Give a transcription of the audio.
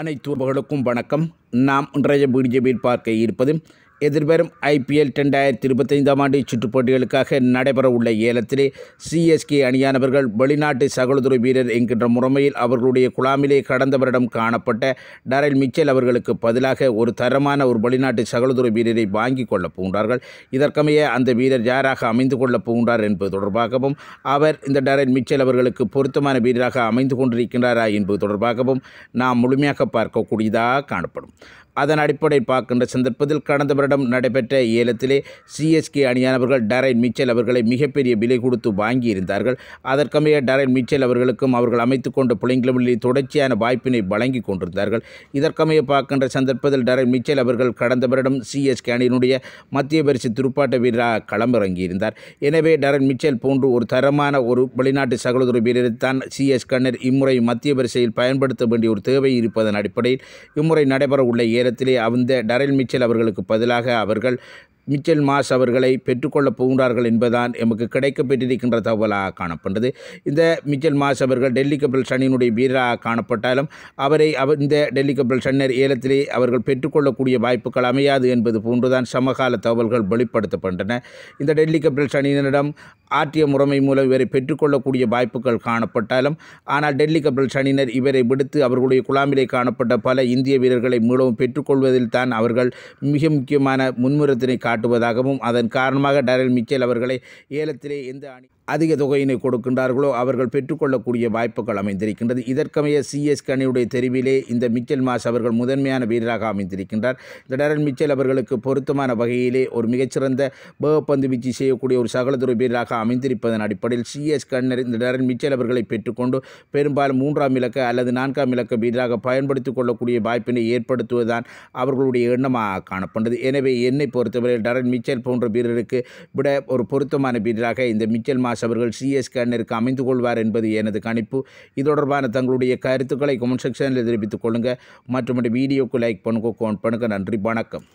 அனைத்து உறவுகளுக்கும் வணக்கம் நாம் இன்றைய பிடிஜேபியில் பார்க்க இருப்பது எதிர்வரும் ஐபிஎல் ரெண்டாயிரத்தி இருபத்தைந்தாம் ஆண்டு சுற்றுப் போட்டிகளுக்காக நடைபெறவுள்ள ஏலத்திலே சிஎஸ்கே அணியானவர்கள் வெளிநாட்டு சகோதர வீரர் என்கின்ற முறைமையில் அவர்களுடைய குழாமிலே கடந்த வருடம் காணப்பட்ட டரல் மிச்சல் அவர்களுக்கு பதிலாக ஒரு தரமான ஒரு வெளிநாட்டு சகோதர வீரரை வாங்கி கொள்ளப் போகின்றார்கள் இதற்கமைய அந்த வீரர் யாராக அமைந்து கொள்ளப் போகின்றார் என்பது தொடர்பாகவும் அவர் இந்த டரல் மிச்சல் அவர்களுக்கு பொருத்தமான வீரராக அமைந்து கொண்டிருக்கின்றாரா என்பது தொடர்பாகவும் நாம் முழுமையாக பார்க்கக்கூடியதாக காணப்படும் அதன் அடிப்படையில் பார்க்கின்ற சந்தர்ப்பத்தில் கடந்த வருடம் நடைபெற்ற ஏலத்திலே சிஎஸ்கே அணியானவர்கள் டரைன் மிச்சல் அவர்களை மிகப்பெரிய விலை கொடுத்து வாங்கியிருந்தார்கள் அதற்கமைய டரைன் மிச்சல் அவர்களுக்கும் அவர்கள் அமைத்து கொண்ட புலைங்கிலமில் தொடர்ச்சியான வாய்ப்பினை வழங்கி கொண்டிருந்தார்கள் இதற்கமைய பார்க்கின்ற சந்தர்ப்பத்தில் டரைன் மிச்சல் அவர்கள் கடந்த வருடம் சிஎஸ்கே அணியினுடைய மத்திய பரிசு துருப்பாட்ட வீரராக களமிறங்கியிருந்தார் எனவே டரன் மிச்சல் போன்று ஒரு தரமான ஒரு வெளிநாட்டு சகோதர வீரரை தான் சிஎஸ் கண்ணர் இம்முறை மத்திய வரிசையில் பயன்படுத்த வேண்டிய ஒரு தேவை இருப்பதன் அடிப்படையில் இம்முறை நடைபெற உள்ள ஏ நேரத்திலே அந்த டரெல் மிச்சல் அவர்களுக்கு பதிலாக அவர்கள் மிச்சல் மாஸ் அவர்களை பெற்றுக்கொள்ளப் போகிறார்கள் என்பதுதான் எமக்கு கிடைக்கப்பெற்றிருக்கின்ற தகவலாக காணப்பட்டது இந்த மிச்சல் மாஸ் அவர்கள் டெல்லி கபல் அணியினுடைய வீரராக காணப்பட்டாலும் அவரை அவர் இந்த டெல்லி கபல் அணியர் ஏலத்திலே அவர்கள் பெற்றுக்கொள்ளக்கூடிய வாய்ப்புகள் அமையாது என்பது போன்றுதான் சமகால தகவல்கள் வெளிப்படுத்தப்பட்டன இந்த டெல்லி கபல் அணியினரிடம் ஆற்றிய முறைமை மூலம் இவரை பெற்றுக்கொள்ளக்கூடிய வாய்ப்புகள் காணப்பட்டாலும் ஆனால் டெல்லி கபில் சனினர் இவரை விடுத்து அவர்களுடைய குழாமிலே காணப்பட்ட பல இந்திய வீரர்களை மீளவும் பெற்றுக்கொள்வதில் தான் அவர்கள் மிக முக்கியமான முன்முரத்தினை காட்டுவதாகவும் அதன் காரணமாக டரல் மிச்சல் அவர்களை ஏலத்திலே எந்த அணி அதிக தொகையினை கொடுக்கின்றார்களோ அவர்கள் பெற்றுக்கொள்ளக்கூடிய வாய்ப்புகள் அமைந்திருக்கின்றது இதற்கமைய சிஎஸ்கே அணியுடைய தெரிவிலே இந்த மிச்சல் மாஸ் அவர்கள் முதன்மையான வீரராக அமைந்திருக்கின்றார் இந்த டரன் மிச்சல் அவர்களுக்கு பொருத்தமான வகையிலே ஒரு மிகச்சிறந்த வேகப்பந்து வீச்சு செய்யக்கூடிய ஒரு சகலதுறை வீரராக அமைந்திருப்பதன் அடிப்படையில் சிஎஸ் கண்ணர் இந்த டரன் மிச்சல் அவர்களை பெற்றுக்கொண்டு பெரும்பாலும் மூன்றாம் இலக்க அல்லது நான்காம் இலக்க வீரராக பயன்படுத்திக் கொள்ளக்கூடிய வாய்ப்பினை ஏற்படுத்துவதுதான் அவர்களுடைய எண்ணமாக காணப்பட்டது எனவே என்னை பொறுத்தவரையில் டரன் மிச்சல் போன்ற வீரருக்கு விட ஒரு பொருத்தமான வீரராக இந்த மிச்சல் மாஸ் தோமாஸ் அவர்கள் சிஎஸ் கேனருக்கு அமைந்து கொள்வார் என்பது எனது கணிப்பு இது தொடர்பான தங்களுடைய கருத்துக்களை கமெண்ட் செக்ஷனில் தெரிவித்துக் கொள்ளுங்கள் மற்றும் வீடியோக்கு லைக் பண்ணுங்க கோன் பண்ணுங்கள் நன்றி வணக்கம்